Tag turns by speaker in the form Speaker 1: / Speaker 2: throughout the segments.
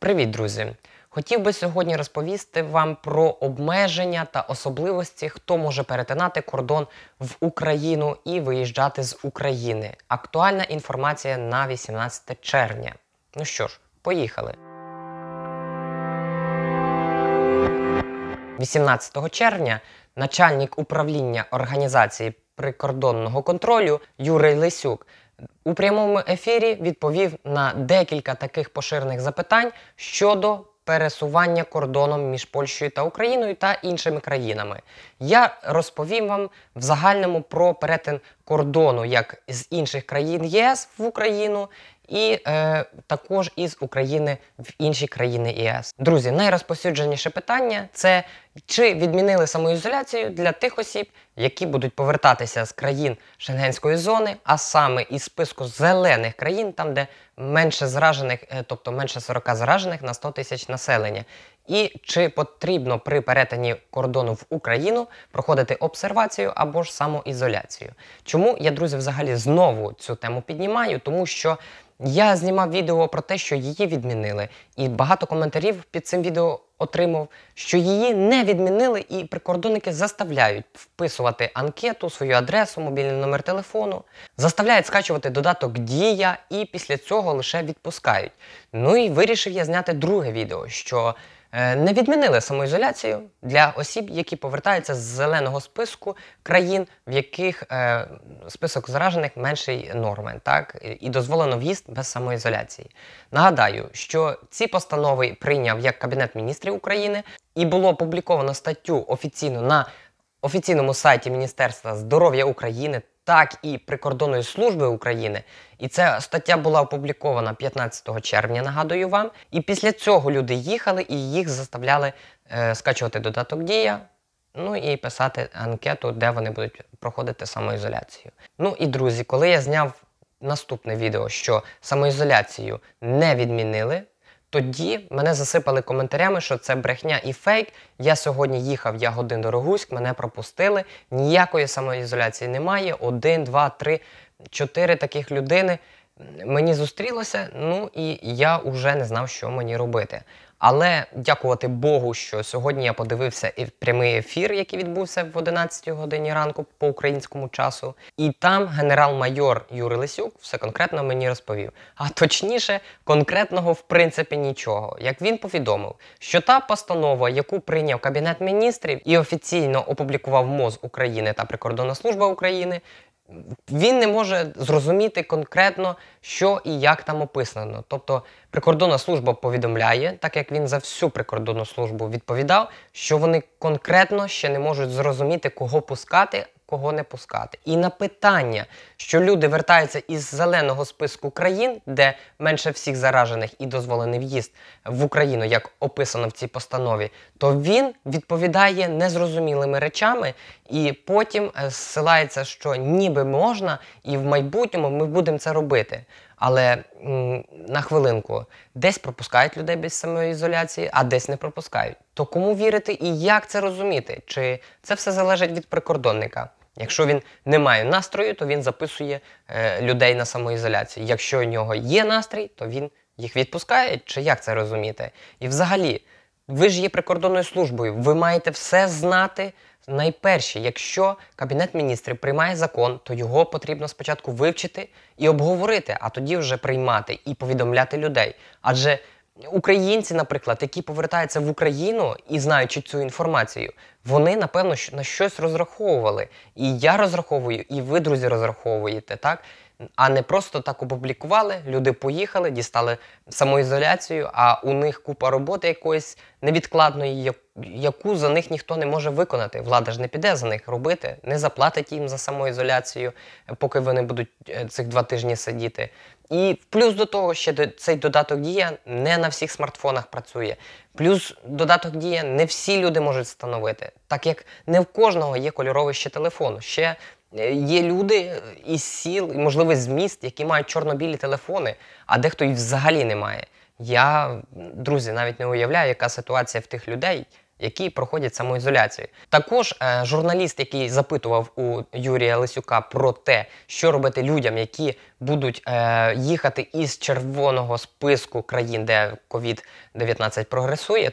Speaker 1: Привіт, друзі! Хотів би сьогодні розповісти вам про обмеження та особливості, хто може перетинати кордон в Україну і виїжджати з України. Актуальна інформація на 18 червня. Ну що ж, поїхали. 18 червня начальник управління організації прикордонного контролю Юрій Лисюк у прямому ефірі відповів на декілька таких поширених запитань щодо пересування кордоном між Польщею та Україною та іншими країнами. Я розповім вам в загальному про перетин кордону, як з інших країн ЄС в Україну. І е, також із України в інші країни ЄС. Друзі, найрозпосюдженіше питання це чи відмінили самоізоляцію для тих осіб, які будуть повертатися з країн Шенгенської зони, а саме із списку зелених країн, там де менше заражених, е, тобто менше 40 заражених на 100 тисяч населення і чи потрібно при перетині кордону в Україну проходити обсервацію або ж самоізоляцію. Чому я, друзі, взагалі знову цю тему піднімаю? Тому що я знімав відео про те, що її відмінили, і багато коментарів під цим відео отримав, що її не відмінили, і прикордонники заставляють вписувати анкету, свою адресу, мобільний номер телефону, заставляють скачувати додаток Дія і після цього лише відпускають. Ну і вирішив я зняти друге відео. що Е, не відмінили самоізоляцію для осіб, які повертаються з зеленого списку країн, в яких е, список заражених менший норми, так і дозволено в'їзд без самоізоляції. Нагадаю, що ці постанови прийняв як Кабінет міністрів України і було опубліковано статтю офіційно на офіційному сайті Міністерства здоров'я України так і прикордонної служби України. І ця стаття була опублікована 15 червня, нагадую вам. І після цього люди їхали і їх заставляли е, скачувати додаток Дія. Ну і писати анкету, де вони будуть проходити самоізоляцію. Ну і друзі, коли я зняв наступне відео, що самоізоляцію не відмінили. Тоді мене засипали коментарями, що це брехня і фейк. Я сьогодні їхав я годин до Рогуськ, мене пропустили. Ніякої самоізоляції немає. Один, два, три, чотири таких людини мені зустрілося. Ну і я вже не знав, що мені робити. Але дякувати Богу, що сьогодні я подивився і прямий ефір, який відбувся в 11 годині ранку по українському часу. І там генерал-майор Юрий Лисюк все конкретно мені розповів. А точніше, конкретного в принципі нічого. Як він повідомив, що та постанова, яку прийняв Кабінет міністрів і офіційно опублікував МОЗ України та Прикордонна служба України, він не може зрозуміти конкретно, що і як там описано. Тобто прикордонна служба повідомляє, так як він за всю прикордонну службу відповідав, що вони конкретно ще не можуть зрозуміти, кого пускати, кого не пускати. І на питання, що люди вертаються із зеленого списку країн, де менше всіх заражених і дозволений в'їзд в Україну, як описано в цій постанові, то він відповідає незрозумілими речами і потім е, зсилається, що ніби можна, і в майбутньому ми будемо це робити. Але м, на хвилинку десь пропускають людей без самоізоляції, а десь не пропускають. То кому вірити і як це розуміти? Чи це все залежить від прикордонника? Якщо він не має настрою, то він записує е, людей на самоізоляцію. Якщо у нього є настрій, то він їх відпускає, чи як це розуміти? І взагалі, ви ж є прикордонною службою, ви маєте все знати. Найперше, якщо Кабінет міністрів приймає закон, то його потрібно спочатку вивчити і обговорити, а тоді вже приймати і повідомляти людей. Адже українці, наприклад, які повертаються в Україну і знаючи цю інформацію, вони напевно на щось розраховували. І я розраховую, і ви, друзі, розраховуєте так. А не просто так опублікували, люди поїхали, дістали самоізоляцію, а у них купа роботи якоїсь невідкладної, яку за них ніхто не може виконати. Влада ж не піде за них робити, не заплатить їм за самоізоляцію, поки вони будуть е, цих два тижні сидіти. І плюс до того, ще цей додаток Дія не на всіх смартфонах працює. Плюс додаток Дія не всі люди можуть встановити, так як не в кожного є кольоровище телефону. Ще е, є люди е, із сіл, і можливо з міст, які мають чорно-білі телефони, а дехто їх взагалі не має. Я, друзі, навіть не уявляю, яка ситуація в тих людей які проходять самоізоляцію. Також е, журналіст, який запитував у Юрія Лисюка про те, що робити людям, які будуть е, їхати із червоного списку країн, де COVID-19 прогресує,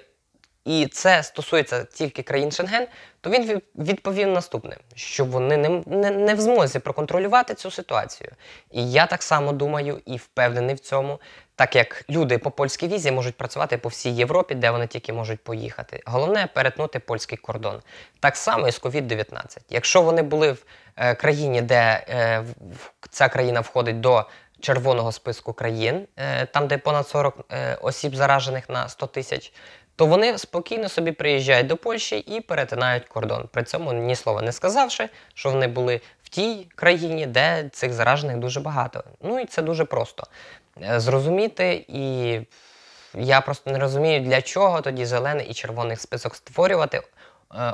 Speaker 1: і це стосується тільки країн Шенген, то він відповів наступне: що вони не, не, не в змозі проконтролювати цю ситуацію. І я так само думаю і впевнений в цьому, так як люди по польській візі можуть працювати по всій Європі, де вони тільки можуть поїхати. Головне перетнути польський кордон. Так само і з covid 19 Якщо вони були в е, країні, де е, ця країна входить до... Червоного списку країн, е, там де понад 40 е, осіб заражених на 100 тисяч, то вони спокійно собі приїжджають до Польщі і перетинають кордон. При цьому ні слова не сказавши, що вони були в тій країні, де цих заражених дуже багато. Ну і це дуже просто е, зрозуміти і. Я просто не розумію, для чого тоді зелений і червоний список створювати е,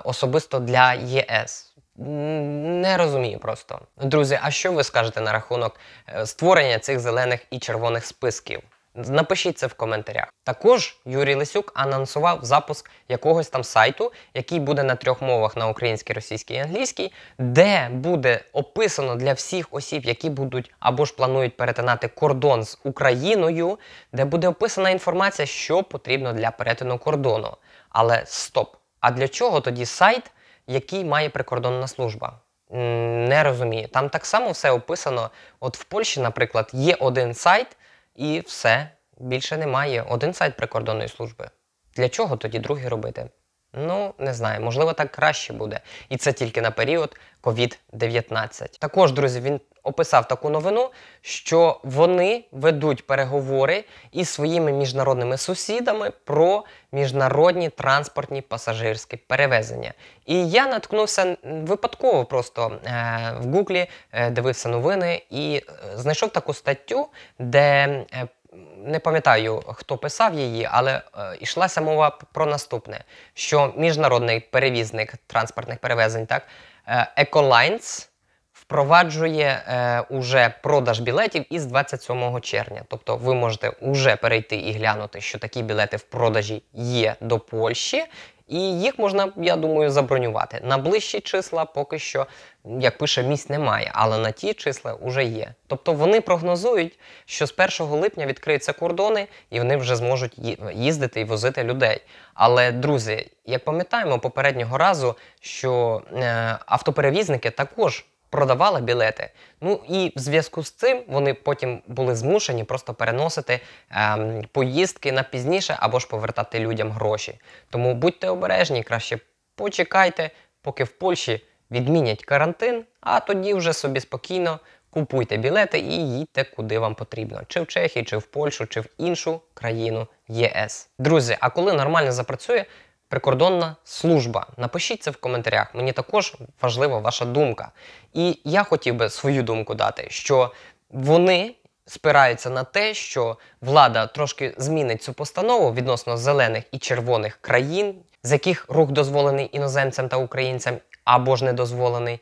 Speaker 1: особисто для ЄС. Не розумію просто. Друзі, а що ви скажете на рахунок е, створення цих зелених і червоних списків? Напишіть це в коментарях. Також Юрій Лисюк анонсував запуск якогось там сайту, який буде на трьох мовах на українській, російській і англійській, де буде описано для всіх осіб, які будуть або ж планують перетинати кордон з Україною, де буде описана інформація, що потрібно для перетину кордону. Але стоп! А для чого тоді сайт, який має прикордонна служба? Не розумію. Там так само все описано. От в Польщі, наприклад, є один сайт. І все. Більше немає. Один сайт прикордонної служби. Для чого тоді другий робити? Ну, не знаю, можливо, так краще буде. І це тільки на період COVID-19. Також, друзі, він описав таку новину, що вони ведуть переговори із своїми міжнародними сусідами про міжнародні транспортні пасажирські перевезення. І я наткнувся випадково просто е, в Гуглі, е, дивився новини і е, знайшов таку статтю, де. Е, не пам'ятаю, хто писав її, але е, йшлася мова про наступне: що міжнародний перевізник транспортних перевезень, так, Еколайнс впроваджує е, уже продаж білетів із 27 червня. Тобто ви можете уже перейти і глянути, що такі білети в продажі є до Польщі, і їх можна, я думаю, забронювати. На ближчі числа поки що, як пише, місць немає, але на ті числа вже є. Тобто вони прогнозують, що з 1 липня відкриються кордони і вони вже зможуть їздити і возити людей. Але, друзі, як пам'ятаємо попереднього разу, що е, автоперевізники також продавала білети. Ну і в зв'язку з цим вони потім були змушені просто переносити ем, поїздки на пізніше або ж повертати людям гроші. Тому будьте обережні, краще почекайте, поки в Польщі відмінять карантин, а тоді вже собі спокійно купуйте білети і їдьте куди вам потрібно: чи в Чехії, чи в Польщу, чи в іншу країну ЄС. Друзі, а коли нормально запрацює. Прикордонна служба. Напишіть це в коментарях. Мені також важлива ваша думка. І я хотів би свою думку дати, що вони спираються на те, що влада трошки змінить цю постанову відносно зелених і червоних країн, з яких рух дозволений іноземцям та українцям або ж не дозволений.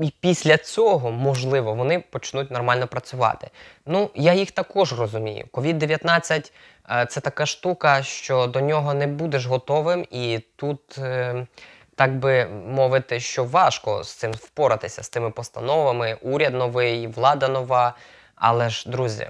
Speaker 1: І після цього, можливо, вони почнуть нормально працювати. Ну, я їх також розумію. covid 19 е, це така штука, що до нього не будеш готовим, і тут, е, так би мовити, що важко з цим впоратися, з тими постановами, уряд новий, влада нова. Але ж, друзі,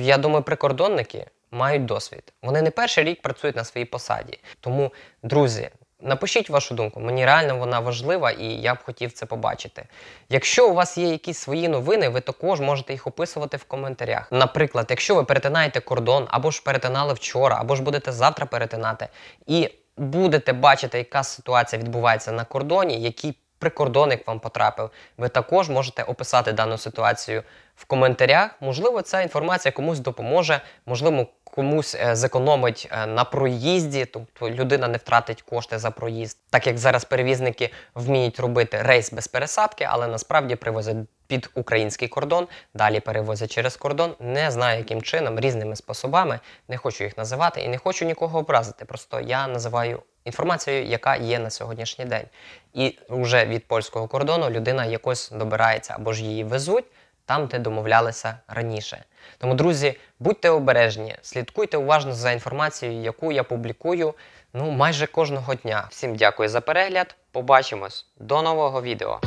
Speaker 1: я думаю, прикордонники мають досвід. Вони не перший рік працюють на своїй посаді. Тому, друзі, Напишіть вашу думку, мені реально вона важлива і я б хотів це побачити. Якщо у вас є якісь свої новини, ви також можете їх описувати в коментарях. Наприклад, якщо ви перетинаєте кордон, або ж перетинали вчора, або ж будете завтра перетинати, і будете бачити, яка ситуація відбувається на кордоні, які прикордонник вам потрапив. Ви також можете описати дану ситуацію в коментарях. Можливо, ця інформація комусь допоможе, можливо, комусь е, зекономить е, на проїзді, тобто людина не втратить кошти за проїзд, так як зараз перевізники вміють робити рейс без пересадки, але насправді привозять. Під український кордон, далі перевозять через кордон, не знаю, яким чином, різними способами. Не хочу їх називати і не хочу нікого образити. Просто я називаю інформацією, яка є на сьогоднішній день. І вже від польського кордону людина якось добирається або ж її везуть там, де домовлялися раніше. Тому, друзі, будьте обережні, слідкуйте уважно за інформацією, яку я публікую ну майже кожного дня. Всім дякую за перегляд. Побачимось до нового відео.